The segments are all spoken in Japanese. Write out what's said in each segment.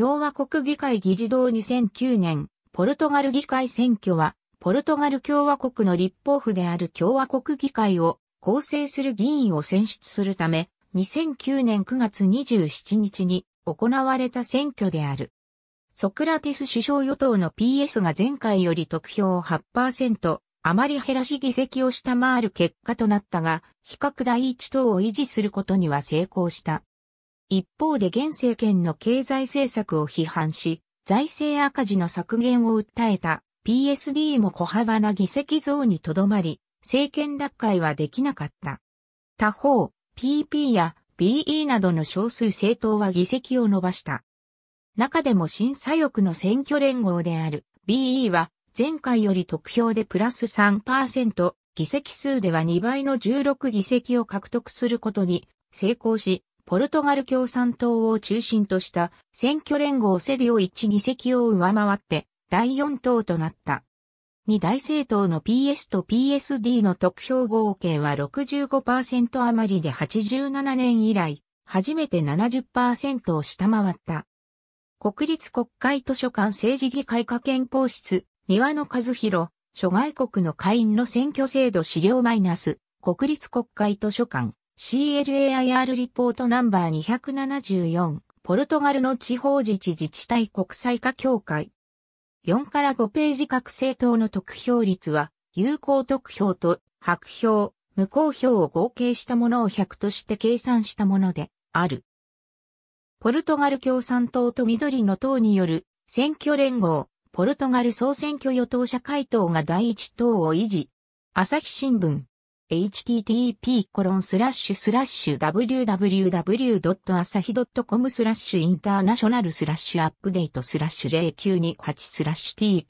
共和国議会議事堂2009年、ポルトガル議会選挙は、ポルトガル共和国の立法府である共和国議会を構成する議員を選出するため、2009年9月27日に行われた選挙である。ソクラテス首相与党の PS が前回より得票を8%、あまり減らし議席を下回る結果となったが、比較第一党を維持することには成功した。一方で現政権の経済政策を批判し、財政赤字の削減を訴えた PSD も小幅な議席増にとどまり、政権奪回はできなかった。他方、PP や BE などの少数政党は議席を伸ばした。中でも審査翼の選挙連合である BE は前回より得票でプラス3%、議席数では2倍の16議席を獲得することに成功し、ポルトガル共産党を中心とした選挙連合セディオ1議席を上回って第4党となった。2大政党の PS と PSD の得票合計は65%余りで87年以来、初めて70%を下回った。国立国会図書館政治議会科憲法室、三輪野和弘、諸外国の会員の選挙制度資料マイナス、国立国会図書館。CLAIR リポートナンバー274、ポルトガルの地方自治自治体国際化協会。4から5ページ各政党の得票率は、有効得票と白票、無効票を合計したものを100として計算したものである。ポルトガル共産党と緑の党による選挙連合、ポルトガル総選挙与党者会党が第一党を維持。朝日新聞、http://www.asahi.com スラッシュインターナショナルスラッシュアップデートスラッシュ0928スラッシュ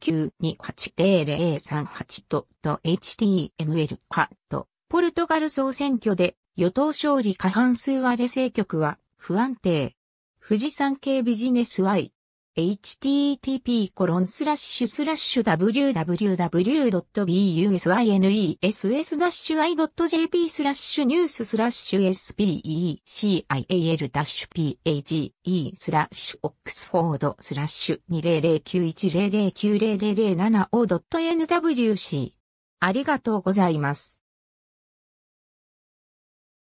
tky200909280038.html カット。ポルトガル総選挙で与党勝利過半数割れ政局は不安定。富士山系ビジネス Y。http://www.busine.ss-i.jp スラッシュニューススラッシュ SPECIAL-PAGE スラッシュオックスフォードスラッシュ2 0 0 9 1 0 0 9 0 0 7 o。n w c ありがとうございます。